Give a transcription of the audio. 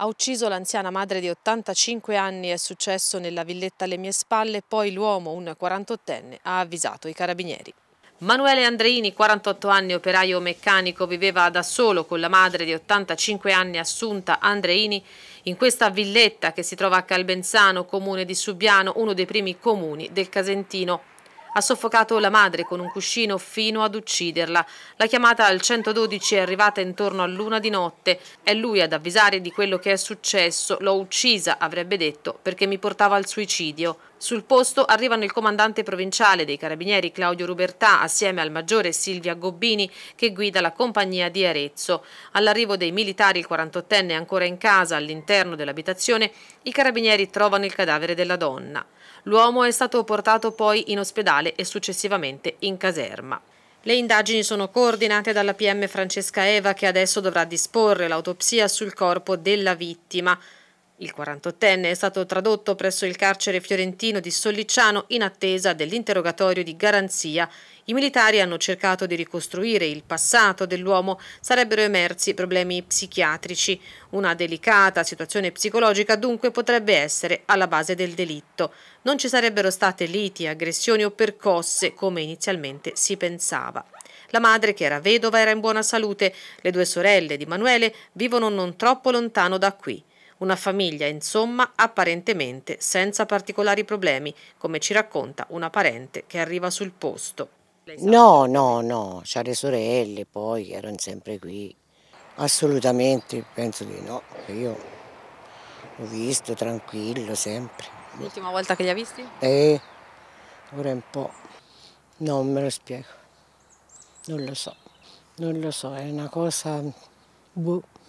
ha ucciso l'anziana madre di 85 anni, è successo nella villetta alle mie spalle, poi l'uomo, un 48enne, ha avvisato i carabinieri. Manuele Andreini, 48 anni, operaio meccanico, viveva da solo con la madre di 85 anni Assunta Andreini in questa villetta che si trova a Calbenzano, comune di Subiano, uno dei primi comuni del Casentino ha soffocato la madre con un cuscino fino ad ucciderla. La chiamata al 112 è arrivata intorno all'una di notte. È lui ad avvisare di quello che è successo. L'ho uccisa, avrebbe detto, perché mi portava al suicidio. Sul posto arrivano il comandante provinciale dei carabinieri Claudio Rubertà assieme al maggiore Silvia Gobbini che guida la compagnia di Arezzo. All'arrivo dei militari, il 48enne ancora in casa all'interno dell'abitazione, i carabinieri trovano il cadavere della donna. L'uomo è stato portato poi in ospedale e successivamente in caserma. Le indagini sono coordinate dalla PM Francesca Eva che adesso dovrà disporre l'autopsia sul corpo della vittima. Il 48enne è stato tradotto presso il carcere fiorentino di Sollicciano in attesa dell'interrogatorio di garanzia. I militari hanno cercato di ricostruire il passato dell'uomo, sarebbero emersi problemi psichiatrici. Una delicata situazione psicologica dunque potrebbe essere alla base del delitto. Non ci sarebbero state liti, aggressioni o percosse come inizialmente si pensava. La madre, che era vedova, era in buona salute. Le due sorelle di Manuele vivono non troppo lontano da qui. Una famiglia, insomma, apparentemente senza particolari problemi, come ci racconta una parente che arriva sul posto. No, no, no, c'ha le sorelle, poi erano sempre qui. Assolutamente, penso di no. Io l'ho visto tranquillo sempre. L'ultima volta che li ha visti? Eh, ora è un po'. Non me lo spiego. Non lo so, non lo so, è una cosa... Boh.